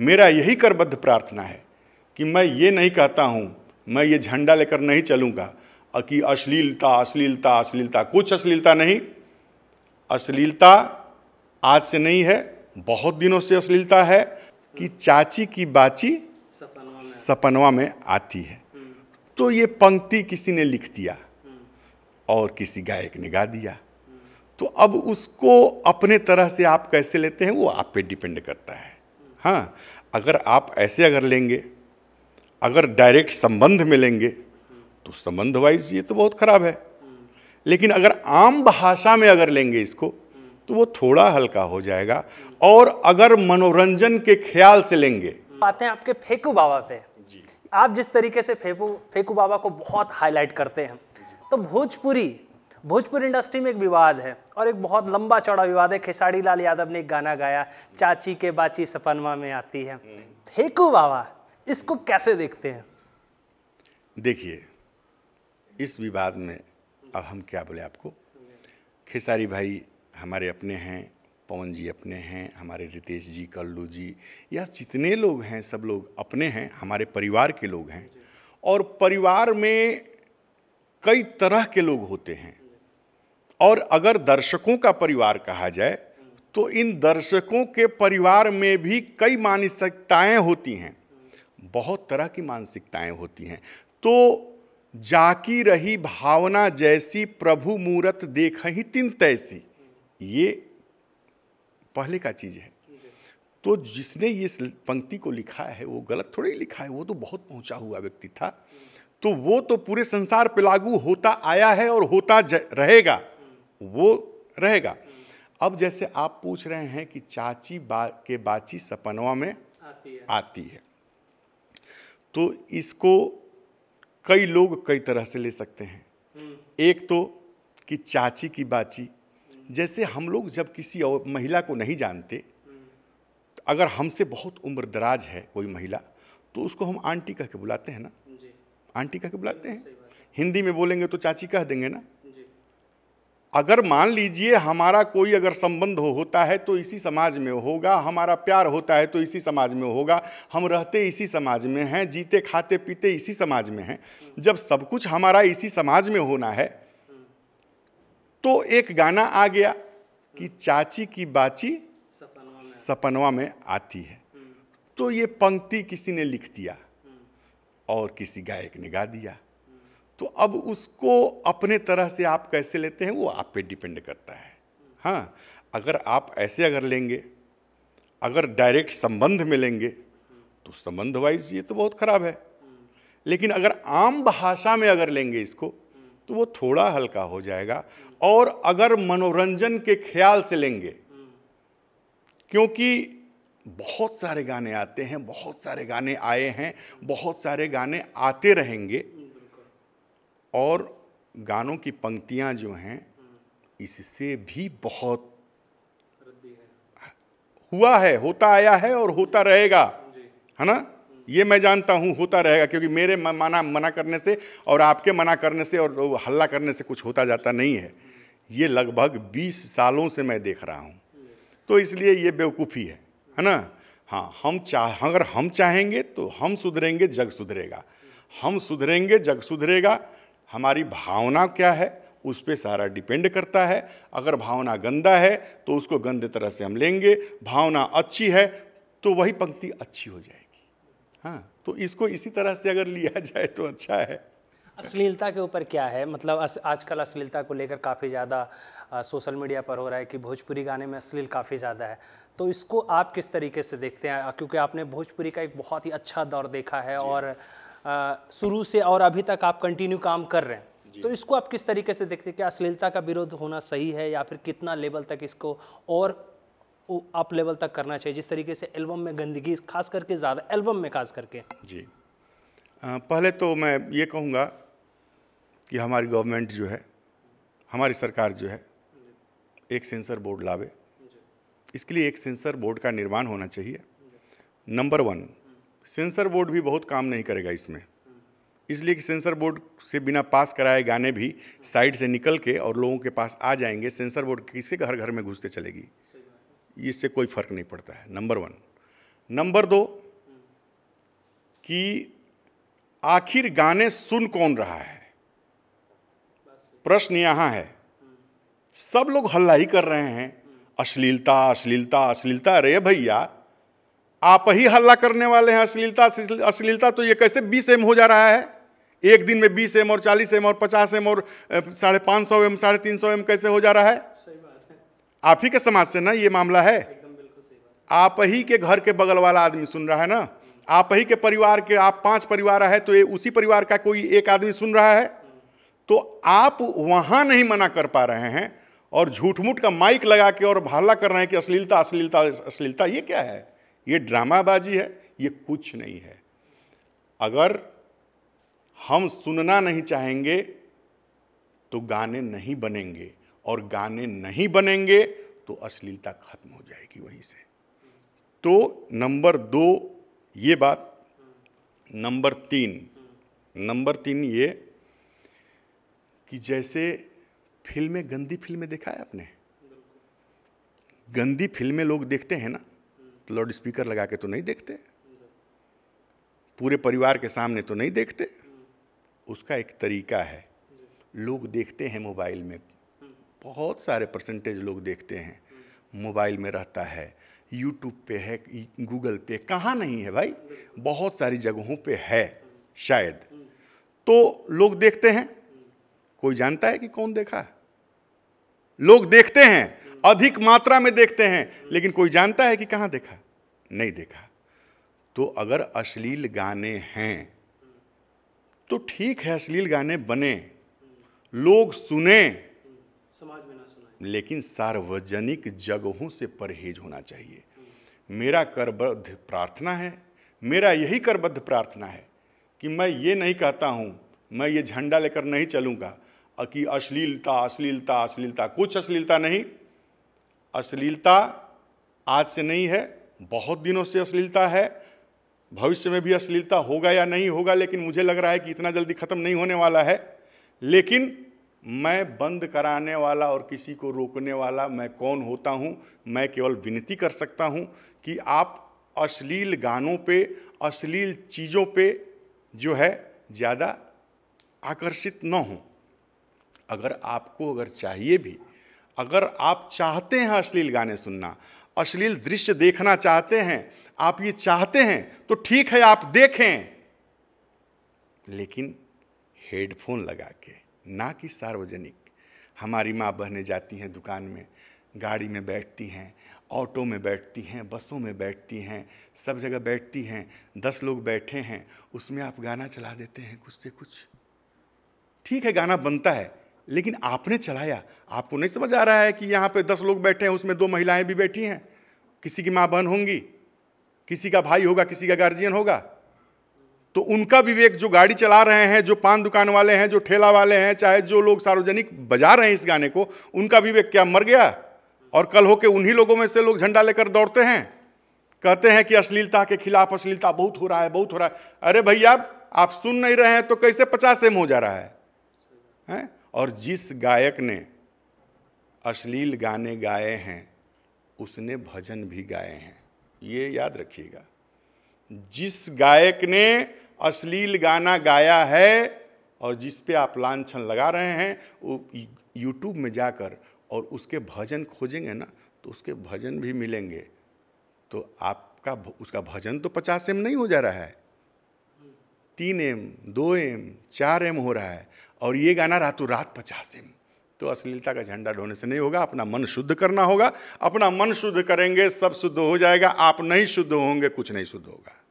मेरा यही करबद्ध प्रार्थना है कि मैं ये नहीं कहता हूँ मैं ये झंडा लेकर नहीं चलूँगा कि अश्लीलता अश्लीलता अश्लीलता कुछ अश्लीलता नहीं अश्लीलता आज से नहीं है बहुत दिनों से अश्लीलता है कि चाची की बाची सपनवा में, आती है तो ये पंक्ति किसी ने लिख दिया और किसी गायक ने गा दिया तो अब उसको अपने तरह से आप कैसे लेते हैं वो आप पे डिपेंड करता है हाँ अगर आप ऐसे अगर लेंगे अगर डायरेक्ट संबंध में लेंगे तो संबंध वाइज ये तो बहुत ख़राब है लेकिन अगर आम भाषा में अगर लेंगे इसको तो वो थोड़ा हल्का हो जाएगा और अगर मनोरंजन के ख्याल से लेंगे बातें आपके फेकू बाबा पे जी आप जिस तरीके से फेकू फेकू बाबा को बहुत हाईलाइट करते हैं तो भोजपुरी भोजपुर इंडस्ट्री में एक विवाद है और एक बहुत लंबा चौड़ा विवाद है खेसारी लाल यादव ने एक गाना गाया चाची के बाची सपनवा में आती है फेकू बाबा इसको कैसे देखते हैं देखिए इस विवाद में अब हम क्या बोले आपको खेसारी भाई हमारे अपने हैं पवन जी अपने हैं हमारे रितेश जी कल्लू जी या जितने लोग हैं सब लोग अपने हैं हमारे परिवार के लोग हैं और परिवार में कई तरह के लोग होते हैं और अगर दर्शकों का परिवार कहा जाए तो इन दर्शकों के परिवार में भी कई मानसिकताएं होती हैं बहुत तरह की मानसिकताएं होती हैं तो जाकी रही भावना जैसी प्रभु मूरत देख ही तिन तैसी ये पहले का चीज़ है तो जिसने ये पंक्ति को लिखा है वो गलत थोड़ी लिखा है वो तो बहुत पहुंचा हुआ व्यक्ति था तो वो तो पूरे संसार पे लागू होता आया है और होता रहेगा वो रहेगा अब जैसे आप पूछ रहे हैं कि चाची बा के बाची सपनवा में आती है आती है तो इसको कई लोग कई तरह से ले सकते हैं हम्म। एक तो कि चाची की बाची हम्म। जैसे हम लोग जब किसी और महिला को नहीं जानते हम्म। तो अगर हमसे बहुत उम्र दराज है कोई महिला तो उसको हम आंटी कह के बुलाते हैं ना आंटी कह के बुलाते हैं हिंदी में बोलेंगे तो चाची कह देंगे ना अगर मान लीजिए हमारा कोई अगर संबंध हो होता है तो इसी समाज में होगा हमारा प्यार होता है तो इसी समाज में होगा हम रहते इसी समाज में हैं जीते खाते पीते इसी समाज में हैं जब सब कुछ हमारा इसी समाज में होना है तो एक गाना आ गया कि चाची की बाची सपनवा में आती है तो ये पंक्ति किसी ने लिख दिया और किसी गायक ने गा दिया तो अब उसको अपने तरह से आप कैसे लेते हैं वो आप पे डिपेंड करता है हाँ अगर आप ऐसे अगर लेंगे अगर डायरेक्ट संबंध में लेंगे तो संबंध वाइज ये तो बहुत ख़राब है लेकिन अगर आम भाषा में अगर लेंगे इसको तो वो थोड़ा हल्का हो जाएगा और अगर मनोरंजन के ख्याल से लेंगे क्योंकि बहुत सारे गाने आते हैं बहुत सारे गाने आए हैं बहुत सारे गाने आते रहेंगे और गानों की पंक्तियाँ जो हैं इससे भी बहुत हुआ है होता आया है और होता रहेगा है ना ये मैं जानता हूँ होता रहेगा क्योंकि मेरे मना मना करने से और आपके मना करने से और हल्ला करने से कुछ होता जाता नहीं है ये लगभग 20 सालों से मैं देख रहा हूँ तो इसलिए ये बेवकूफ़ी है है ना हाँ हम चाह अगर हम चाहेंगे तो हम सुधरेंगे जग सुधरेगा हम सुधरेंगे जग सुधरेगा हमारी भावना क्या है उस पर सारा डिपेंड करता है अगर भावना गंदा है तो उसको गंदे तरह से हम लेंगे भावना अच्छी है तो वही पंक्ति अच्छी हो जाएगी हाँ तो इसको इसी तरह से अगर लिया जाए तो अच्छा है अश्लीलता के ऊपर क्या है मतलब आजकल अश्लीलता को लेकर काफ़ी ज़्यादा सोशल मीडिया पर हो रहा है कि भोजपुरी गाने में अश्लील काफ़ी ज़्यादा है तो इसको आप किस तरीके से देखते हैं क्योंकि आपने भोजपुरी का एक बहुत ही अच्छा दौर देखा है और शुरू से और अभी तक आप कंटिन्यू काम कर रहे हैं तो इसको आप किस तरीके से देखते हैं कि अश्लीलता का विरोध होना सही है या फिर कितना लेवल तक इसको और अप लेवल तक करना चाहिए जिस तरीके से एल्बम में गंदगी खास करके ज़्यादा एल्बम में खास करके जी आ, पहले तो मैं ये कहूँगा कि हमारी गवर्नमेंट जो है हमारी सरकार जो है एक सेंसर बोर्ड लावे इसके लिए एक सेंसर बोर्ड का निर्माण होना चाहिए नंबर वन सेंसर बोर्ड भी बहुत काम नहीं करेगा इसमें इसलिए कि सेंसर बोर्ड से बिना पास कराए गाने भी साइड से निकल के और लोगों के पास आ जाएंगे सेंसर बोर्ड किसी घर घर में घुसते चलेगी इससे कोई फर्क नहीं पड़ता है नंबर वन नंबर दो कि आखिर गाने सुन कौन रहा है प्रश्न यहाँ है सब लोग हल्ला ही कर रहे हैं अश्लीलता अश्लीलता अश्लीलता अरे भैया आप ही हल्ला करने वाले हैं अश्लीलता अश्लीलता तो ये कैसे बीस एम हो जा रहा है एक दिन में बीस एम और चालीस एम और पचास एम और साढ़े पाँच सौ एम साढ़े तीन सौ एम कैसे हो जा रहा है आप ही के समाज से ना ये मामला है आप ही के घर के बगल वाला आदमी सुन रहा है ना आप ही के परिवार के आप पांच परिवार है तो ये उसी परिवार का कोई एक आदमी सुन रहा है तो आप वहाँ नहीं मना कर पा रहे हैं और झूठ मूठ का माइक लगा के और हल्ला कर रहे हैं कि अश्लीलता अश्लीलता अश्लीलता ये क्या है ये ड्रामाबाजी है ये कुछ नहीं है अगर हम सुनना नहीं चाहेंगे तो गाने नहीं बनेंगे और गाने नहीं बनेंगे तो अश्लीलता खत्म हो जाएगी वहीं से तो नंबर दो ये बात नंबर तीन नंबर तीन ये कि जैसे फिल्में गंदी फिल्में देखा है आपने गंदी फिल्में लोग देखते हैं ना लाउड स्पीकर लगा के तो नहीं देखते पूरे परिवार के सामने तो नहीं देखते उसका एक तरीका है लोग देखते हैं मोबाइल में बहुत सारे परसेंटेज लोग देखते हैं मोबाइल में रहता है यूट्यूब पे है गूगल पे कहाँ नहीं है भाई बहुत सारी जगहों पे है शायद तो लोग देखते हैं कोई जानता है कि कौन देखा लोग देखते हैं अधिक मात्रा में देखते हैं लेकिन कोई जानता है कि कहाँ देखा नहीं देखा तो अगर अश्लील गाने हैं तो ठीक है अश्लील गाने बने लोग सुने समाज में ना सुने लेकिन सार्वजनिक जगहों से परहेज होना चाहिए मेरा करबद्ध प्रार्थना है मेरा यही करबद्ध प्रार्थना है कि मैं ये नहीं कहता हूँ मैं ये झंडा लेकर नहीं चलूँगा कि अश्लीलता अश्लीलता अश्लीलता कुछ अश्लीलता नहीं अश्लीलता आज से नहीं है बहुत दिनों से अश्लीलता है भविष्य में भी अश्लीलता होगा या नहीं होगा लेकिन मुझे लग रहा है कि इतना जल्दी ख़त्म नहीं होने वाला है लेकिन मैं बंद कराने वाला और किसी को रोकने वाला मैं कौन होता हूँ मैं केवल विनती कर सकता हूँ कि आप अश्लील गानों पे अश्लील चीज़ों पे जो है ज़्यादा आकर्षित न हों अगर आपको अगर चाहिए भी अगर आप चाहते हैं अश्लील गाने सुनना अश्लील दृश्य देखना चाहते हैं आप ये चाहते हैं तो ठीक है आप देखें लेकिन हेडफोन लगा के ना कि सार्वजनिक हमारी माँ बहने जाती हैं दुकान में गाड़ी में बैठती हैं ऑटो में बैठती हैं बसों में बैठती हैं सब जगह बैठती हैं दस लोग बैठे हैं उसमें आप गाना चला देते हैं कुछ से कुछ ठीक है गाना बनता है लेकिन आपने चलाया आपको नहीं समझ आ रहा है कि यहाँ पे दस लोग बैठे हैं उसमें दो महिलाएं भी बैठी हैं किसी की माँ बहन होंगी किसी का भाई होगा किसी का गार्जियन होगा तो उनका विवेक जो गाड़ी चला रहे हैं जो पान दुकान वाले हैं जो ठेला वाले हैं चाहे जो लोग सार्वजनिक बजा रहे हैं इस गाने को उनका विवेक क्या मर गया और कल होके उन्हीं लोगों में से लोग झंडा लेकर दौड़ते हैं कहते हैं कि अश्लीलता के खिलाफ अश्लीलता बहुत हो रहा है बहुत हो रहा है अरे भैया आप सुन नहीं रहे हैं तो कैसे पचास एम हो जा रहा है, है? और जिस गायक ने अश्लील गाने गाए हैं उसने भजन भी गाए हैं ये याद रखिएगा जिस गायक ने अश्लील गाना गाया है और जिस पे आप लाछन लगा रहे हैं वो यूट्यूब में जाकर और उसके भजन खोजेंगे ना तो उसके भजन भी मिलेंगे तो आपका उसका भजन तो पचास एम नहीं हो जा रहा है तीन एम दो एम चार एम हो रहा है और ये गाना रातों रात पचास एम तो अश्लीलता का झंडा ढोने से नहीं होगा अपना मन शुद्ध करना होगा अपना मन शुद्ध करेंगे सब शुद्ध हो जाएगा आप नहीं शुद्ध होंगे कुछ नहीं शुद्ध होगा